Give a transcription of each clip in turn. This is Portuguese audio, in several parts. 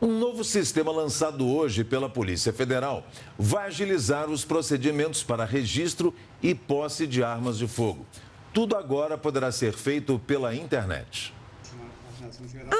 Um novo sistema lançado hoje pela Polícia Federal vai agilizar os procedimentos para registro e posse de armas de fogo. Tudo agora poderá ser feito pela internet.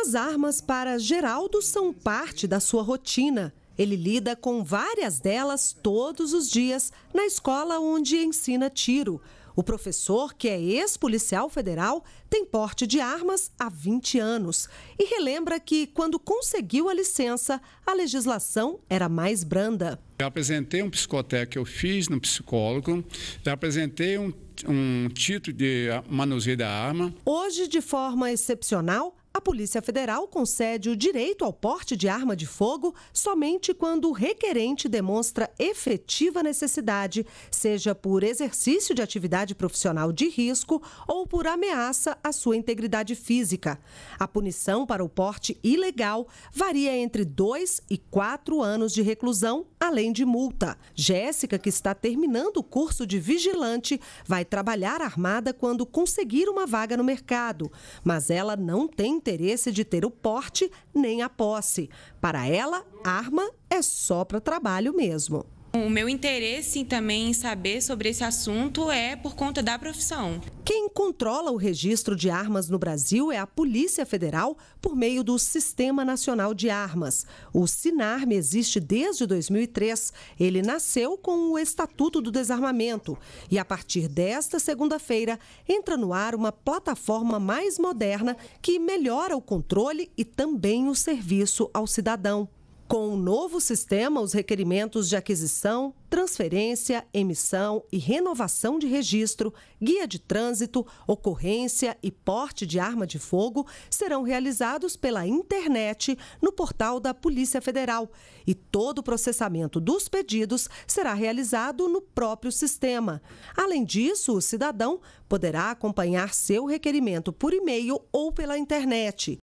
As armas para Geraldo são parte da sua rotina. Ele lida com várias delas todos os dias na escola onde ensina tiro. O professor, que é ex-policial federal, tem porte de armas há 20 anos e relembra que, quando conseguiu a licença, a legislação era mais branda. Já apresentei um psicotécnico que eu fiz no psicólogo, já apresentei um, um título de ah, manuseio da arma. Hoje, de forma excepcional, a Polícia Federal concede o direito ao porte de arma de fogo somente quando o requerente demonstra efetiva necessidade, seja por exercício de atividade profissional de risco ou por ameaça à sua integridade física. A punição para o porte ilegal varia entre dois e quatro anos de reclusão, além de multa. Jéssica, que está terminando o curso de vigilante, vai trabalhar armada quando conseguir uma vaga no mercado, mas ela não tem interesse de ter o porte nem a posse. Para ela, arma é só para trabalho mesmo. O meu interesse também em saber sobre esse assunto é por conta da profissão. Quem controla o registro de armas no Brasil é a Polícia Federal por meio do Sistema Nacional de Armas. O SINARM existe desde 2003. Ele nasceu com o Estatuto do Desarmamento. E a partir desta segunda-feira, entra no ar uma plataforma mais moderna que melhora o controle e também o serviço ao cidadão. Com o novo sistema, os requerimentos de aquisição, transferência, emissão e renovação de registro, guia de trânsito, ocorrência e porte de arma de fogo serão realizados pela internet no portal da Polícia Federal. E todo o processamento dos pedidos será realizado no próprio sistema. Além disso, o cidadão poderá acompanhar seu requerimento por e-mail ou pela internet.